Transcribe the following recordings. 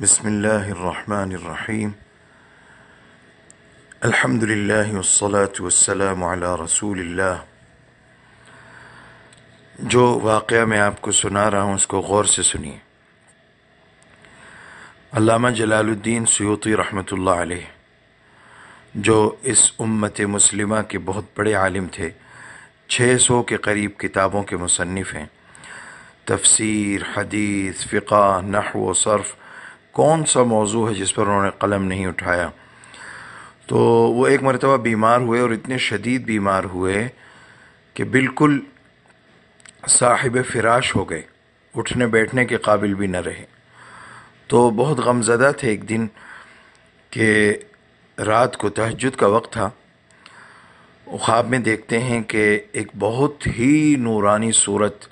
بسم الله الرحمن الرحيم الحمد لله والصلاة والسلام على رسول اللہ جو واقعہ میں آپ کو سنا رہا ہوں اس کو غور سے سنیے علامہ جلال الدین سیوطی رحمۃ اللہ علیہ جو اس امت مسلمہ کے بہت بڑے عالم تھے چھ سو کے قریب کتابوں کے مصنف ہیں تفسیر حدیث فقہ نحو و صرف کون سا موضوع ہے جس پر انہوں نے قلم نہیں اٹھایا تو وہ ایک مرتبہ بیمار ہوئے اور اتنے شدید بیمار ہوئے کہ بالکل صاحب فراش ہو گئے اٹھنے بیٹھنے کے قابل بھی نہ رہے تو بہت غم زدہ تھے ایک دن کہ رات کو تہجد کا وقت تھا خواب میں دیکھتے ہیں کہ ایک بہت ہی نورانی صورت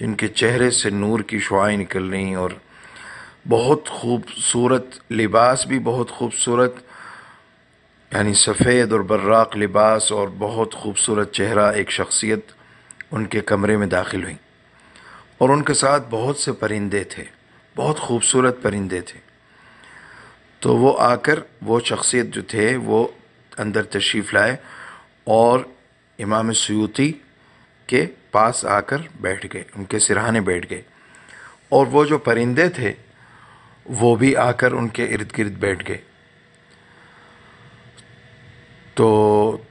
جن کے چہرے سے نور کی شعائیں نکل رہی اور بہت خوبصورت لباس بھی بہت خوبصورت یعنی سفید اور براق لباس اور بہت خوبصورت چہرہ ایک شخصیت ان کے کمرے میں داخل ہوئیں اور ان کے ساتھ بہت سے پرندے تھے بہت خوبصورت پرندے تھے تو وہ آ کر وہ شخصیت جو تھے وہ اندر تشریف لائے اور امام سیوتی کے پاس آ کر بیٹھ گئے ان کے سرہانے بیٹھ گئے اور وہ جو پرندے تھے وہ بھی آ کر ان کے ارد گرد بیٹھ گئے تو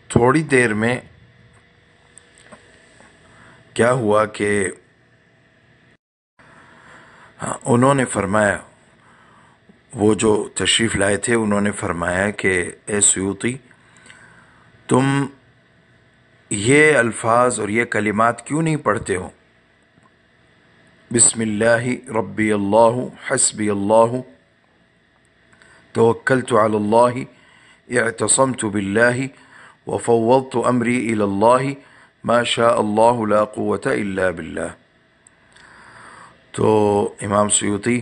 تھوڑی دیر میں کیا ہوا کہ ہاں، انہوں نے فرمایا وہ جو تشریف لائے تھے انہوں نے فرمایا کہ اے سیوتی تم یہ الفاظ اور یہ کلمات کیوں نہیں پڑھتے ہو بسم اللہ ربی اللہ حسبی اللہ تو علی اللہ اعتصمت باللہ وفوضت امری و اللہ تو عمری اللّہ لا اللہ الا اللہ بلّہ تو امام سیوتی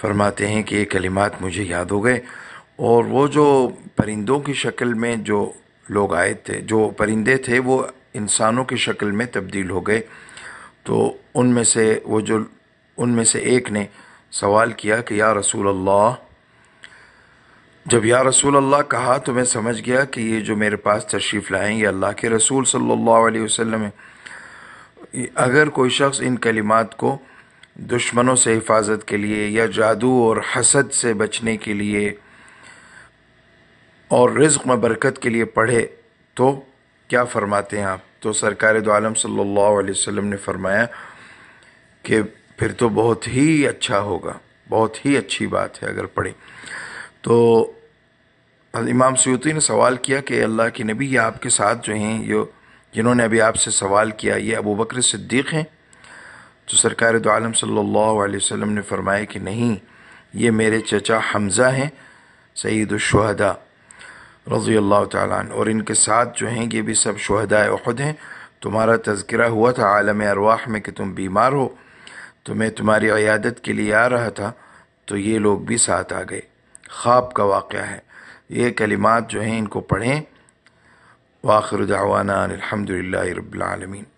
فرماتے ہیں کہ یہ کلمات مجھے یاد ہو گئے اور وہ جو پرندوں کی شکل میں جو لوگ آئے تھے جو پرندے تھے وہ انسانوں کی شکل میں تبدیل ہو گئے تو ان میں سے وہ جو ان میں سے ایک نے سوال کیا کہ یا رسول اللہ جب یا رسول اللہ کہا تو میں سمجھ گیا کہ یہ جو میرے پاس تشریف لائیں یہ اللہ کے رسول صلی اللہ علیہ وسلم اگر کوئی شخص ان کلمات کو دشمنوں سے حفاظت کے لیے یا جادو اور حسد سے بچنے کے لیے اور رزق میں برکت کے لیے پڑھے تو کیا فرماتے ہیں آپ تو سرکار دو عالم صلی اللہ علیہ وسلم نے فرمایا کہ پھر تو بہت ہی اچھا ہوگا بہت ہی اچھی بات ہے اگر پڑھے تو امام سیوتی نے سوال کیا کہ اللہ کے نبی یہ آپ کے ساتھ جو ہیں یہ جنہوں نے ابھی آپ سے سوال کیا یہ ابو بکر صدیق ہیں تو سرکار دو عالم صلی اللہ علیہ وسلم نے فرمایا کہ نہیں یہ میرے چچا حمزہ ہیں سعید الشہدہ رضی اللہ تعالیٰ عنہ اور ان کے ساتھ جو ہیں یہ بھی سب شہدائے احد ہیں تمہارا تذکرہ ہوا تھا عالم ارواح میں کہ تم بیمار ہو تو میں تمہاری عیادت کے لیے آ رہا تھا تو یہ لوگ بھی ساتھ آ گئے خواب کا واقعہ ہے یہ کلمات جو ہیں ان کو پڑھیں واخر دعوانا الحمد للہ رب العالمین